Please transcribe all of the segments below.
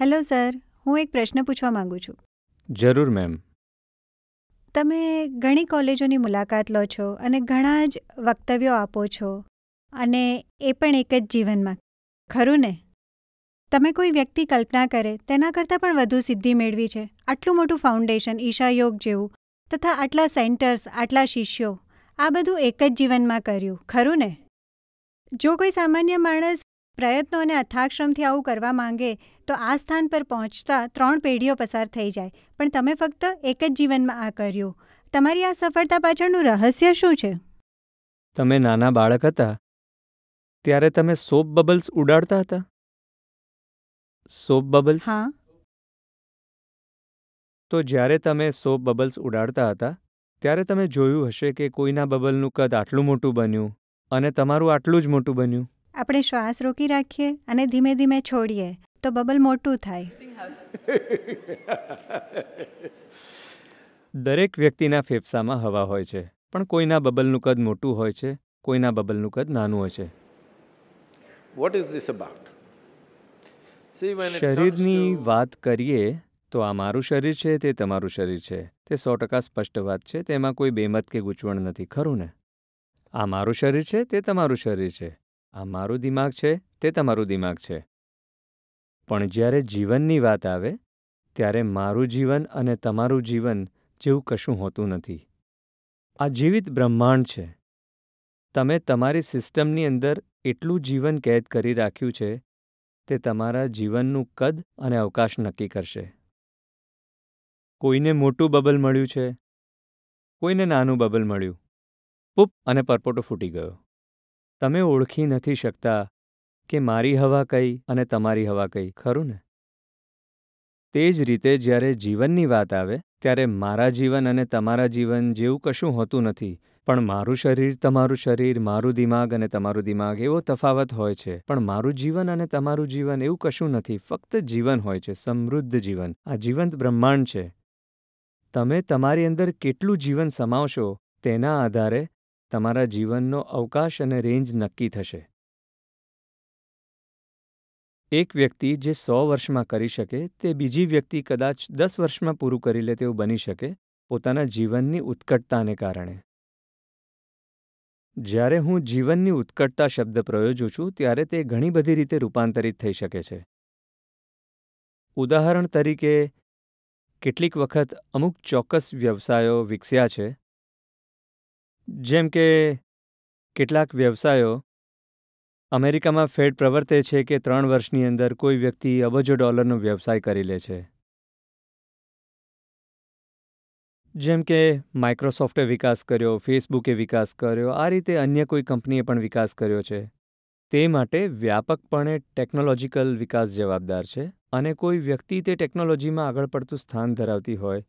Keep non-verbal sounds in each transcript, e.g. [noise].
Hello sir હું એક પ્રશ્ન પૂછવા માંગુ છું જરૂર મેમ તમે ઘણી કોલેજોની મુલાકાત લો છો અને ઘણા જ વક્તવ્યો આપો છો અને એ પણ એક જ જીવનમાં ખરું ને તમે કોઈ વ્યક્તિ કલ્પના કરે તેના કરતાં પણ વધુ સિદ્ધિ મેળવી છે આટલું મોટું ફાઉન્ડેશન ઈશાયોગ જેવું તથા આટલા સેન્ટર્સ આટલા શિષ્યો આ બધું એક જ જીવનમાં કર્યું ખરું ને જો કોઈ સામાન્ય માણસ પ્રયત્નો અને અથાગશ્રમથી આવું કરવા માંગે તો આ સ્થાન પર પહોંચતા ત્રણ પેઢીઓ પસાર થઈ જાય પણ તમે ફક્ત એક જ જીવનમાં આ કર્યું તમારી આ સફળતા પાછળનું રહસ્ય શું છે તમે નાના બાળક હતા ત્યારે તમે સોપ બબલ્સ ઉડાડતા હતા સોપ બબલ્સ હા તો જ્યારે તમે સોપ બબલ્સ ઉડાડતા હતા ત્યારે તમે જોયું હશે કે કોઈના બબલનું કદ આટલું મોટું બન્યું અને તમારું આટલું જ મોટું બન્યું આપણે શ્વાસ રોકી રાખીએ અને ધીમે ધીમે છોડીએ તો બબલ મોટું થાય દરેક વ્યક્તિના ફેફસામાં હવા હોય છે પણ કોઈના બબલનું કદ મોટું હોય છે કોઈના બબલનું કદ નાનું હોય છે વોટ ઇઝ ધીસ અબાઉટ શરીરની વાત કરીએ તો આ મારું શરીર છે તે તમારું શરીર છે તે સો ટકા સ્પષ્ટ વાત છે તેમાં કોઈ બેમત કે ગૂંચવણ નથી ખરું ને આ મારું શરીર છે તે તમારું શરીર છે આ મારું દિમાગ છે તે તમારું દિમાગ છે પણ જ્યારે જીવનની વાત આવે ત્યારે મારું જીવન અને તમારું જીવન જેવું કશું હોતું નથી આ જીવિત બ્રહ્માંડ છે તમે તમારી સિસ્ટમની અંદર એટલું જીવન કેદ કરી રાખ્યું છે તે તમારા જીવનનું કદ અને અવકાશ નક્કી કરશે કોઈને મોટું બબલ મળ્યું છે કોઈને નાનું બબલ મળ્યું પૂપ અને પરપોટો ફૂટી ગયો તમે ઓળખી નથી શકતા કે મારી હવા કઈ અને તમારી હવા કઈ ખરું ને તે જ રીતે જ્યારે જીવનની વાત આવે ત્યારે મારા જીવન અને તમારા જીવન જેવું કશું હોતું નથી પણ મારું શરીર તમારું શરીર મારું દિમાગ અને તમારું દિમાગ એવો તફાવત હોય છે પણ મારું જીવન અને તમારું જીવન એવું કશું નથી ફક્ત જીવન હોય છે સમૃદ્ધ જીવન આ જીવંત બ્રહ્માંડ છે તમે તમારી અંદર કેટલું જીવન સમાવશો તેના આધારે તમારા જીવનનો અવકાશ અને રેન્જ નક્કી થશે એક વ્યક્તિ જે સો વર્ષમાં કરી શકે તે બીજી વ્યક્તિ કદાચ દસ વર્ષમાં પૂરું કરી લે તેવું બની શકે પોતાના જીવનની ઉત્કટતાને કારણે જ્યારે હું જીવનની ઉત્કટતા શબ્દ પ્રયોજું છું ત્યારે તે ઘણી બધી રીતે રૂપાંતરિત થઈ શકે છે ઉદાહરણ તરીકે કેટલીક વખત અમુક ચોક્કસ વ્યવસાયો વિકસ્યા છે જેમ કે, કેટલાક વ્યવસાયો અમેરિકામાં ફેડ પ્રવર્તે છે કે ત્રણ વર્ષની અંદર કોઈ વ્યક્તિ અબજો ડોલરનો વ્યવસાય કરી લે છે. જેમ કે માઇક્રોસોફ્ટે વિકાસ કર્યો, ફેસબુકે વિકાસ કર્યો, આ રીતે અન્ય કોઈ કંપનીએ પણ વિકાસ કર્યો છે. તે માટે વ્યાપકપણે ટેકનોલોજીકલ વિકાસ જવાબદાર છે અને કોઈ વ્યક્તિ તે ટેકનોલોજીમાં આગળ પડતું સ્થાન ધરાવતી હોય,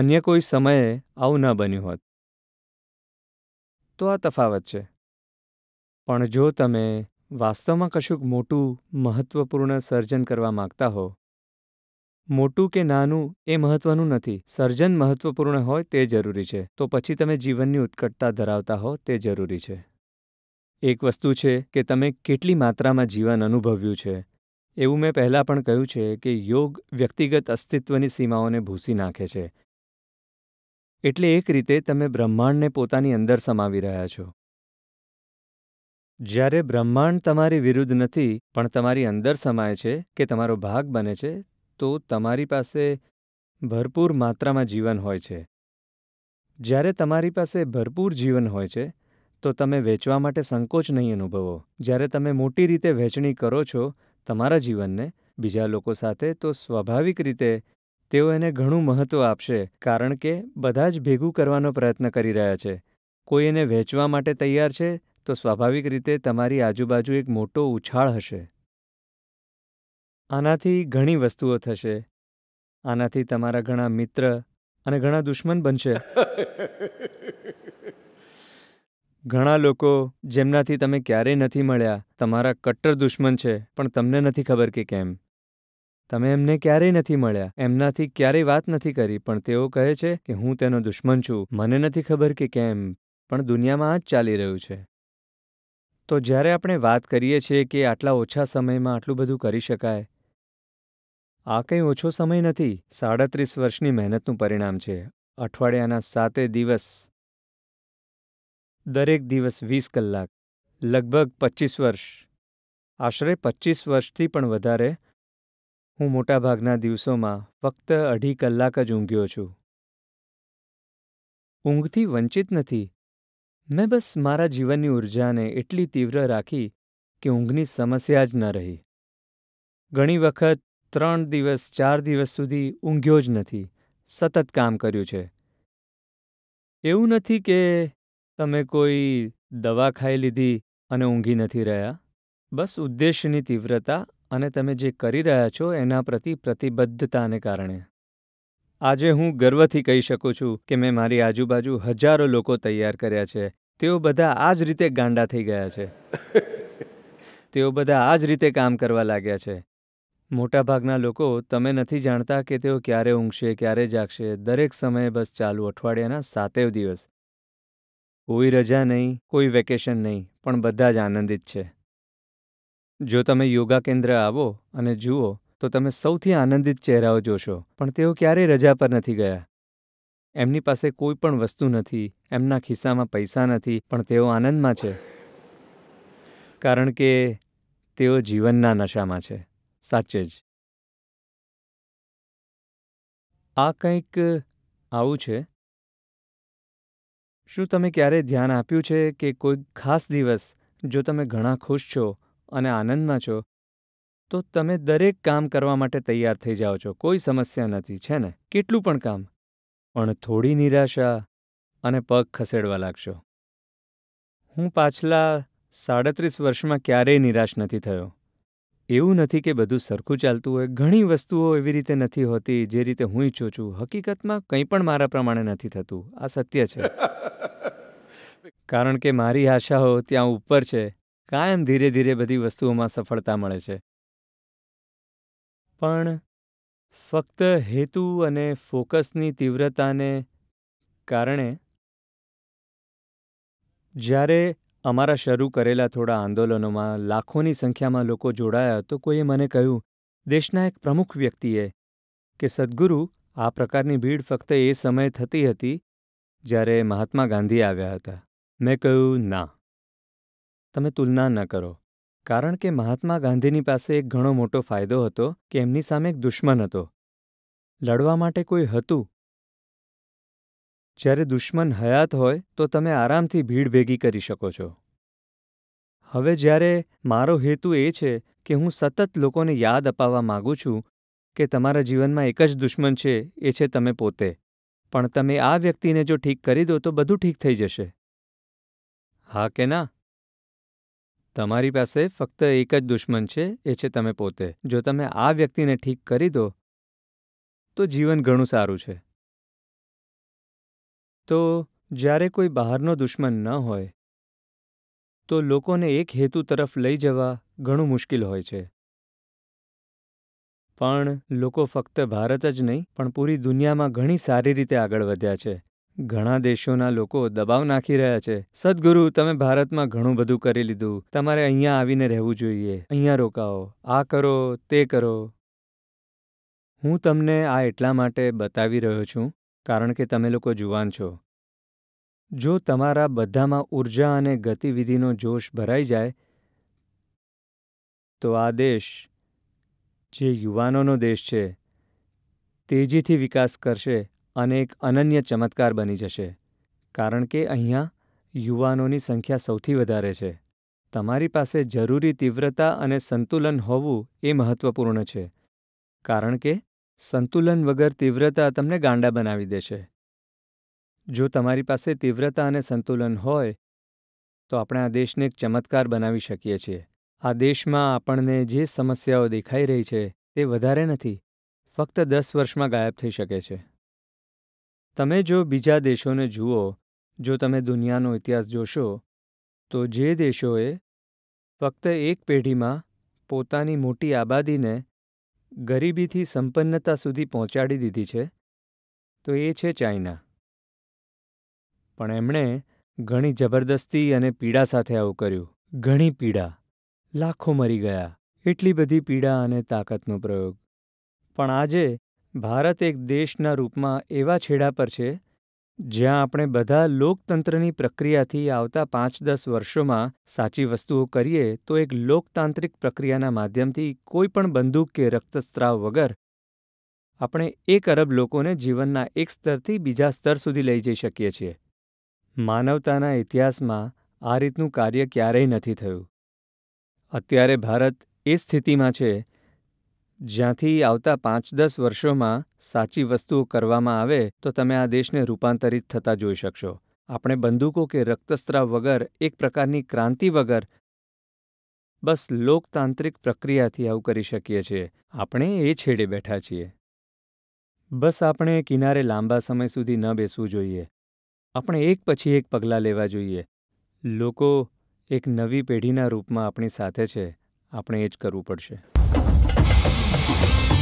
અન્ય કોઈ સમયે આવું ન બન્યું હોત. તો આ તફાવત છે પણ જો તમે વાસ્તવમાં કશુંક મોટું મહત્વપૂર્ણ સર્જન કરવા માગતા હો મોટું કે નાનું એ મહત્વનું નથી સર્જન મહત્વપૂર્ણ હોય તે જરૂરી છે તો પછી તમે જીવનની ઉત્કટતા ધરાવતા હો તે જરૂરી છે એક વસ્તુ છે કે તમે કેટલી માત્રામાં જીવન અનુભવ્યું છે એવું મેં પહેલાં પણ કહ્યું છે કે યોગ વ્યક્તિગત અસ્તિત્વની સીમાઓને ભૂંસી નાખે છે એટલે એક રીતે તમે બ્રહ્માંડને પોતાની અંદર સમાવી રહ્યા છો જ્યારે બ્રહ્માંડ તમારી વિરુદ્ધ નથી પણ તમારી અંદર સમાય છે કે તમારો ભાગ બને છે તો તમારી પાસે ભરપૂર માત્રામાં જીવન હોય છે જ્યારે તમારી પાસે ભરપૂર જીવન હોય છે તો તમે વેચવા માટે સંકોચ નહીં અનુભવો જ્યારે તમે મોટી રીતે વહેંચણી કરો છો તમારા જીવનને બીજા લોકો સાથે તો સ્વાભાવિક રીતે તેઓ એને ઘણું મહત્ત્વ આપશે કારણ કે બધા જ ભેગું કરવાનો પ્રયત્ન કરી રહ્યા છે કોઈ એને વહેંચવા માટે તૈયાર છે તો સ્વાભાવિક રીતે તમારી આજુબાજુ એક મોટો ઉછાળ હશે આનાથી ઘણી વસ્તુઓ થશે આનાથી તમારા ઘણા મિત્ર અને ઘણા દુશ્મન બનશે ઘણા લોકો જેમનાથી તમે ક્યારેય નથી મળ્યા તમારા કટ્ટર દુશ્મન છે પણ તમને નથી ખબર કે કેમ તમે એમને ક્યારેય નથી મળ્યા એમનાથી ક્યારેય વાત નથી કરી પણ તેઓ કહે છે કે હું તેનો દુશ્મન છું મને નથી ખબર કે કેમ પણ દુનિયામાં આ જ ચાલી રહ્યું છે તો જ્યારે આપણે વાત કરીએ છીએ કે આટલા ઓછા સમયમાં આટલું બધું કરી શકાય આ કંઈ ઓછો સમય નથી સાડત્રીસ વર્ષની મહેનતનું પરિણામ છે અઠવાડિયાના સાતે દિવસ દરેક દિવસ વીસ કલાક લગભગ પચીસ વર્ષ આશરે પચીસ વર્ષથી પણ વધારે હું મોટાભાગના દિવસોમાં ફક્ત અઢી કલાક જ ઊંઘ્યો છું ઊંઘથી વંચિત નથી મેં બસ મારા જીવનની ઊર્જાને એટલી તીવ્ર રાખી કે ઊંઘની સમસ્યા જ ન રહી ઘણી વખત ત્રણ દિવસ ચાર દિવસ સુધી ઊંઘ્યો જ નથી સતત કામ કર્યું છે એવું નથી કે તમે કોઈ દવા ખાઈ લીધી અને ઊંઘી નથી રહ્યા બસ ઉદ્દેશ્યની તીવ્રતા અને તમે જે કરી રહ્યા છો એના પ્રતિ પ્રતિબદ્ધતાને કારણે આજે હું ગર્વથી કહી શકું છું કે મેં મારી આજુબાજુ હજારો લોકો તૈયાર કર્યા છે તેઓ બધા આ જ રીતે ગાંડા થઈ ગયા છે [laughs] તેઓ બધા આ જ રીતે કામ કરવા લાગ્યા છે મોટાભાગના લોકો તમે નથી જાણતા કે તેઓ ક્યારે ઊંઘશે ક્યારે જાગશે દરેક સમયે બસ ચાલુ અઠવાડિયાના સાતેવ દિવસ કોઈ રજા નહીં કોઈ વેકેશન નહીં પણ બધા જ આનંદિત છે જો તમે યોગા કેન્દ્ર આવો અને જુઓ તો તમે સૌથી આનંદિત ચહેરાઓ જોશો પણ તેઓ ક્યારેય રજા પર નથી ગયા એમની પાસે કોઈ પણ વસ્તુ નથી એમના ખિસ્સામાં પૈસા નથી પણ તેઓ આનંદમાં છે કારણ કે તેઓ જીવનના નશામાં છે સાચે જ આ કંઈક આવું છે શું તમે ક્યારેય ધ્યાન આપ્યું છે કે કોઈ ખાસ દિવસ જો તમે ઘણા ખુશ છો અને આનંદમાં છો તો તમે દરેક કામ કરવા માટે તૈયાર થઈ જાઓ છો કોઈ સમસ્યા નથી છે ને કેટલું પણ કામ પણ થોડી નિરાશા અને પગ ખસેડવા લાગશો હું પાછલા સાડત્રીસ વર્ષમાં ક્યારેય નિરાશ નથી થયો એવું નથી કે બધું સરખું ચાલતું હોય ઘણી વસ્તુઓ એવી રીતે નથી હોતી જે રીતે હું ઈચ્છું છું હકીકતમાં કંઈ પણ મારા પ્રમાણે નથી થતું આ સત્ય છે [laughs] કારણ કે મારી આશાઓ ત્યાં ઉપર છે કાયમ ધીરે ધીરે બધી વસ્તુઓમાં સફળતા મળે છે પણ ફક્ત હેતુ અને ફોકસની તીવ્રતાને કારણે જ્યારે અમારા શરૂ કરેલા થોડા આંદોલનોમાં લાખોની સંખ્યામાં લોકો જોડાયા તો કોઈએ મને કહ્યું દેશના એક પ્રમુખ વ્યક્તિએ કે સદગુરુ આ પ્રકારની ભીડ ફક્ત એ સમયે થતી હતી જ્યારે મહાત્મા ગાંધી આવ્યા હતા મેં કહ્યું ના તમે તુલના ન કરો કારણ કે મહાત્મા ગાંધીની પાસે એક ઘણો મોટો ફાયદો હતો કે એમની સામે એક દુશ્મન હતો લડવા માટે કોઈ હતું જ્યારે દુશ્મન હયાત હોય તો તમે આરામથી ભીડ ભેગી કરી શકો છો હવે જ્યારે મારો હેતુ એ છે કે હું સતત લોકોને યાદ અપાવવા માગું છું કે તમારા જીવનમાં એક જ દુશ્મન છે એ છે તમે પોતે પણ તમે આ વ્યક્તિને જો ઠીક કરી દો તો બધું ઠીક થઈ જશે હા કે ના તમારી પાસે ફક્ત એક જ દુશ્મન છે એ છે તમે પોતે જો તમે આ વ્યક્તિને ઠીક કરી દો તો જીવન ઘણું સારું છે તો જ્યારે કોઈ બહારનો દુશ્મન ન હોય તો લોકોને એક હેતુ તરફ લઈ જવા ઘણું મુશ્કેલ હોય છે પણ લોકો ફક્ત ભારત જ નહીં પણ પૂરી દુનિયામાં ઘણી સારી રીતે આગળ વધ્યા છે ઘણા દેશોના લોકો દબાવ નાખી રહ્યા છે સદગુરુ તમે ભારતમાં ઘણું બધું કરી લીધું તમારે અહીંયા આવીને રહેવું જોઈએ અહીંયા રોકાઓ આ કરો તે કરો હું તમને આ એટલા માટે બતાવી રહ્યો છું કારણ કે તમે લોકો જુવાન છો જો તમારા બધામાં ઊર્જા અને ગતિવિધિનો જોશ ભરાઈ જાય તો આ દેશ જે યુવાનોનો દેશ છે તેજીથી વિકાસ કરશે અને એક અનન્ય ચમત્કાર બની જશે કારણ કે અહીંયા યુવાનોની સંખ્યા સૌથી વધારે છે તમારી પાસે જરૂરી તીવ્રતા અને સંતુલન હોવું એ મહત્વપૂર્ણ છે કારણ કે સંતુલન વગર તીવ્રતા તમને ગાંડા બનાવી દેશે જો તમારી પાસે તીવ્રતા અને સંતુલન હોય તો આપણે આ દેશને એક ચમત્કાર બનાવી શકીએ છીએ આ દેશમાં આપણને જે સમસ્યાઓ દેખાઈ રહી છે તે વધારે નથી ફક્ત દસ વર્ષમાં ગાયબ થઈ શકે છે તમે જો બીજા દેશોને જુઓ જો તમે દુનિયાનો ઇતિહાસ જોશો તો જે દેશોએ ફક્ત એક પેઢીમાં પોતાની મોટી આબાદીને ગરીબીથી સંપન્નતા સુધી પહોંચાડી દીધી છે તો એ છે ચાઇના પણ એમણે ઘણી જબરદસ્તી અને પીડા સાથે આવું કર્યું ઘણી પીડા લાખો મરી ગયા એટલી બધી પીડા અને તાકાતનો પ્રયોગ પણ આજે ભારત એક દેશના રૂપમાં એવા છેડા પર છે જ્યાં આપણે બધા લોકતંત્રની પ્રક્રિયાથી આવતા પાંચ દસ વર્ષોમાં સાચી વસ્તુઓ કરીએ તો એક લોકતાંત્રિક પ્રક્રિયાના માધ્યમથી કોઈ પણ બંદૂક કે રક્તસ્ત્રાવ વગર આપણે એક અરબ લોકોને જીવનના એક સ્તરથી બીજા સ્તર સુધી લઈ જઈ શકીએ છીએ માનવતાના ઇતિહાસમાં આ રીતનું કાર્ય ક્યારેય નથી થયું અત્યારે ભારત એ સ્થિતિમાં છે જ્યાંથી આવતા પાંચ દસ વર્ષોમાં સાચી વસ્તુઓ કરવામાં આવે તો તમે આ દેશને રૂપાંતરિત થતા જોઈ શકશો આપણે બંદૂકો કે રક્તસ્ત્રાવ વગર એક પ્રકારની ક્રાંતિ વગર બસ લોકતાંત્રિક પ્રક્રિયાથી આવું કરી શકીએ છીએ આપણે એ છેડે બેઠા છીએ બસ આપણે કિનારે લાંબા સમય સુધી ન બેસવું જોઈએ આપણે એક પછી એક પગલાં લેવા જોઈએ લોકો એક નવી પેઢીના રૂપમાં આપણી સાથે છે આપણે એ જ કરવું પડશે Bye.